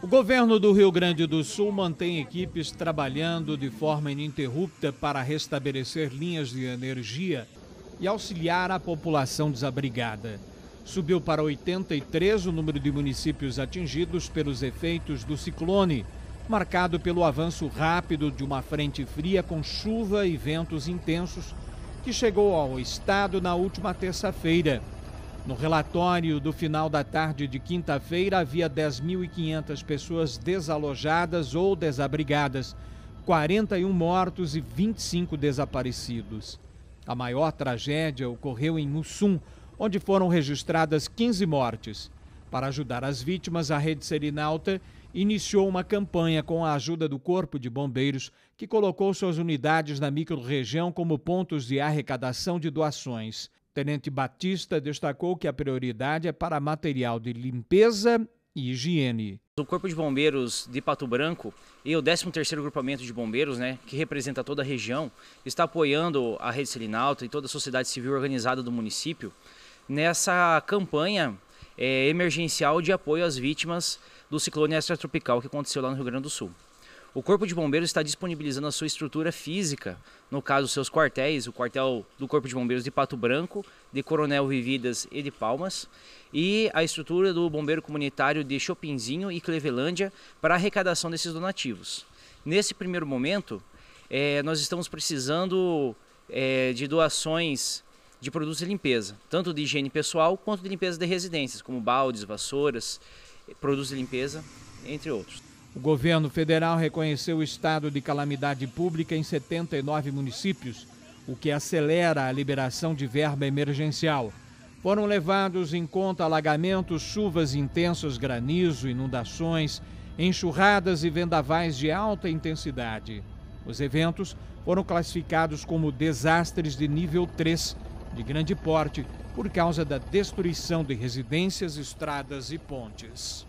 O governo do Rio Grande do Sul mantém equipes trabalhando de forma ininterrupta para restabelecer linhas de energia e auxiliar a população desabrigada. Subiu para 83 o número de municípios atingidos pelos efeitos do ciclone, marcado pelo avanço rápido de uma frente fria com chuva e ventos intensos, que chegou ao estado na última terça-feira. No relatório do final da tarde de quinta-feira, havia 10.500 pessoas desalojadas ou desabrigadas, 41 mortos e 25 desaparecidos. A maior tragédia ocorreu em Mussum, onde foram registradas 15 mortes. Para ajudar as vítimas, a Rede Serinalta iniciou uma campanha com a ajuda do Corpo de Bombeiros, que colocou suas unidades na microrregião como pontos de arrecadação de doações. Tenente Batista destacou que a prioridade é para material de limpeza e higiene. O Corpo de Bombeiros de Pato Branco e o 13º Grupamento de Bombeiros, né, que representa toda a região, está apoiando a Rede Selinalta e toda a sociedade civil organizada do município nessa campanha é, emergencial de apoio às vítimas do ciclone extratropical que aconteceu lá no Rio Grande do Sul. O Corpo de Bombeiros está disponibilizando a sua estrutura física, no caso, seus quartéis, o quartel do Corpo de Bombeiros de Pato Branco, de Coronel Vividas e de Palmas, e a estrutura do Bombeiro Comunitário de Chopinzinho e Clevelândia para arrecadação desses donativos. Nesse primeiro momento, é, nós estamos precisando é, de doações de produtos de limpeza, tanto de higiene pessoal quanto de limpeza de residências, como baldes, vassouras, eh, produtos de limpeza, entre outros. O governo federal reconheceu o estado de calamidade pública em 79 municípios, o que acelera a liberação de verba emergencial. Foram levados em conta alagamentos, chuvas intensas, granizo, inundações, enxurradas e vendavais de alta intensidade. Os eventos foram classificados como desastres de nível 3, de grande porte, por causa da destruição de residências, estradas e pontes.